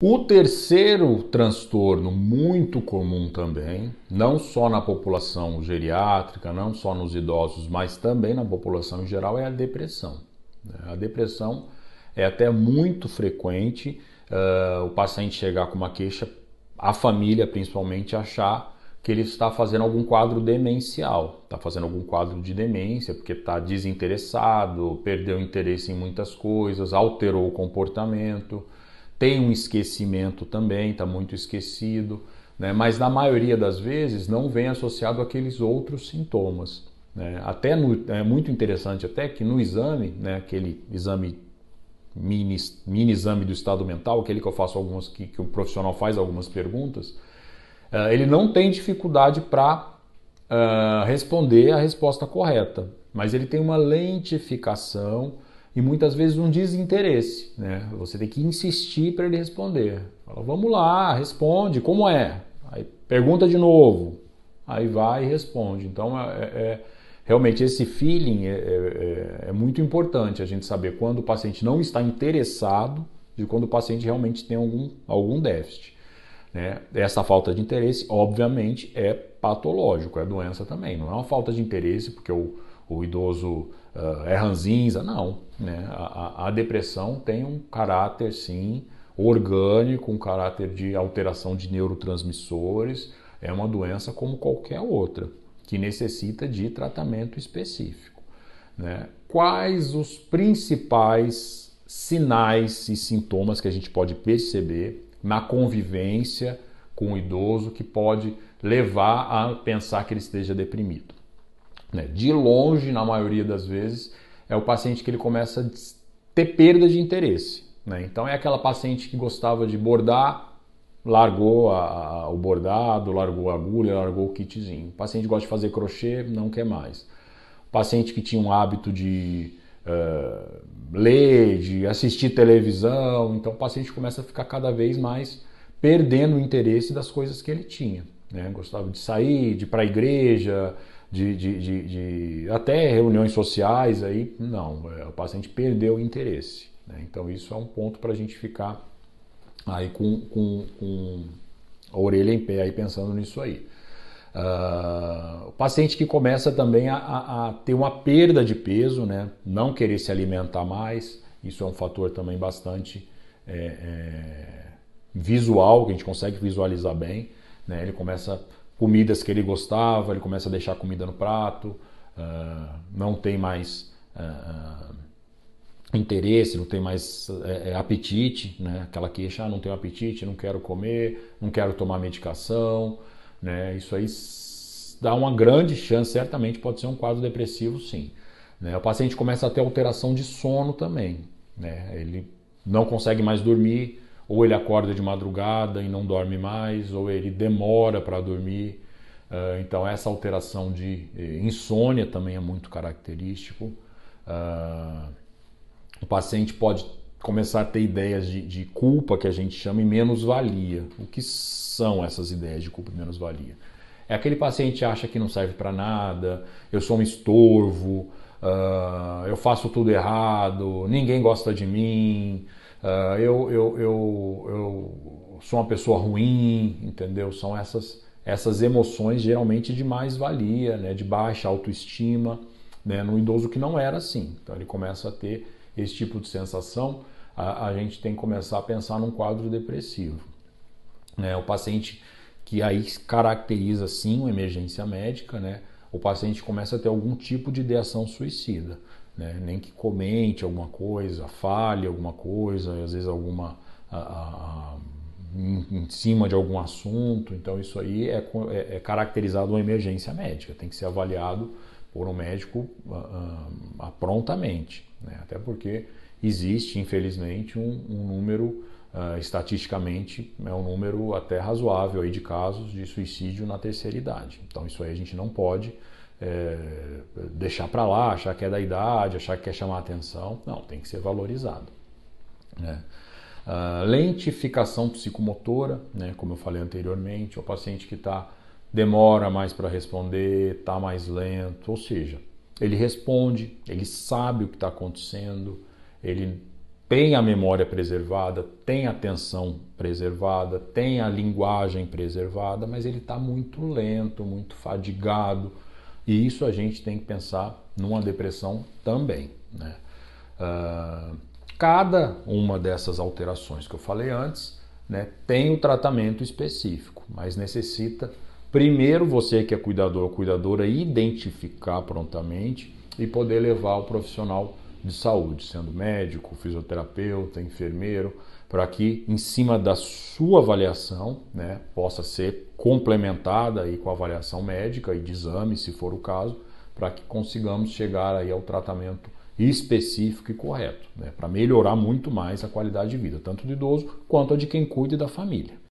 O terceiro transtorno, muito comum também, não só na população geriátrica, não só nos idosos, mas também na população em geral, é a depressão. Né? A depressão é até muito frequente uh, o paciente chegar com uma queixa, a família principalmente achar que ele está fazendo algum quadro demencial, está fazendo algum quadro de demência, porque está desinteressado, perdeu interesse em muitas coisas, alterou o comportamento. Tem um esquecimento também, está muito esquecido, né? mas na maioria das vezes não vem associado aqueles outros sintomas. Né? Até no, é muito interessante até que no exame, né, aquele exame mini, mini exame do estado mental, aquele que eu faço algumas, que, que o profissional faz algumas perguntas, uh, ele não tem dificuldade para uh, eh, responder a resposta correta, mas ele tem uma lentificação e muitas vezes um desinteresse. Né? Você tem que insistir para ele responder. Fala, vamos lá, responde, como é? Aí pergunta de novo. Aí vai e responde. Então, é, é, é realmente esse feeling é, é, é, é muito importante a gente saber quando o paciente não está interessado e quando o paciente realmente tem algum, algum déficit. Né? Essa falta de interesse, obviamente, é patológico, é doença também. Não é uma falta de interesse porque o, o idoso uh, é ranzinza. Não. Né? A, a, depressão tem um caráter, sim, orgânico, um caráter de alteração de neurotransmissores. É uma doença como qualquer outra, que necessita de tratamento específico. Né? Quais os principais sinais e sintomas que a gente pode perceber na convivência com o idoso que pode levar a pensar que ele esteja deprimido? Né? De longe, na maioria das vezes, é o paciente que ele começa a ter perda de interesse. Né? Então é aquela paciente que gostava de bordar, largou a, a, o bordado, largou a agulha, largou o kitzinho. O paciente gosta de fazer crochê, não quer mais. O paciente que tinha um hábito de uh, ler, de assistir televisão, então o paciente começa a ficar cada vez mais perdendo o interesse das coisas que ele tinha. Né? Gostava de sair, de ir para a igreja, de, de, de, de até reuniões sociais aí, não, é, o paciente perdeu o interesse. Né? Então isso é um ponto para a gente ficar aí com, com, com, a orelha em pé aí pensando nisso aí. Uh, o paciente que começa também a, a, a, ter uma perda de peso, né? não querer se alimentar mais, isso é um fator também bastante é, é, visual, que a gente consegue visualizar bem. Né? Ele começa comidas que ele gostava, ele começa a deixar comida no prato, uh, não tem mais uh, interesse, não tem mais eh, eh, apetite, né? aquela queixa, ah, não tenho apetite, não quero comer, não quero tomar medicação, né? isso aí dá uma grande chance, certamente pode ser um quadro depressivo sim. Né? O paciente começa a ter alteração de sono também, né? ele não consegue mais dormir, ou ele acorda de madrugada e não dorme mais, ou ele demora para dormir. Eh, então, essa alteração de eh, insônia também é muito característico. Eh, o paciente pode começar a ter ideias de, de culpa, que a gente chama, e menos-valia. O que são essas ideias de culpa e menos-valia? É aquele paciente que acha que não serve para nada, eu sou um estorvo, eu faço tudo errado, ninguém gosta de mim, Uh, eu, eu, eu, eu sou uma pessoa ruim, entendeu? São essas, essas emoções geralmente de mais-valia, né? de baixa autoestima, né? no idoso que não era assim. Então ele começa a ter esse tipo de sensação, a, a gente tem que começar a pensar num quadro depressivo. Né? O paciente que aí caracteriza sim uma emergência médica, né? o paciente começa a ter algum tipo de ideação suicida né? nem que comente alguma coisa, fale alguma coisa, às vezes alguma a, a, em, em, cima de algum assunto. Então isso aí é, é, é, caracterizado uma emergência médica, tem que ser avaliado por um médico a, ah, ah, prontamente, né? até porque existe, infelizmente, um, um número Uh, estatisticamente é um número até razoável aí de casos de suicídio na terceira idade. Então isso aí a gente não pode é, deixar para lá, achar que é da idade, achar que quer chamar atenção. Não, tem que ser valorizado. Né? Uh, lentificação psicomotora, né? como eu falei anteriormente, o paciente que tá, demora mais para responder, está mais lento, ou seja, ele responde, ele sabe o que está acontecendo, ele tem a memória preservada, tem a atenção preservada, tem a linguagem preservada, mas ele está muito lento, muito fadigado, e isso a gente tem que pensar numa depressão também. Né? Uh, cada uma dessas alterações que eu falei antes né, tem o um tratamento específico, mas necessita primeiro você que é cuidador ou cuidadora identificar prontamente e poder levar o profissional de saúde, sendo médico, fisioterapeuta, enfermeiro, para que em cima da sua avaliação, né, possa ser complementada aí com a avaliação médica e de exame, se for o caso, para que consigamos chegar aí ao tratamento específico e correto, né, para melhorar muito mais a qualidade de vida, tanto do idoso quanto a de quem cuida da família.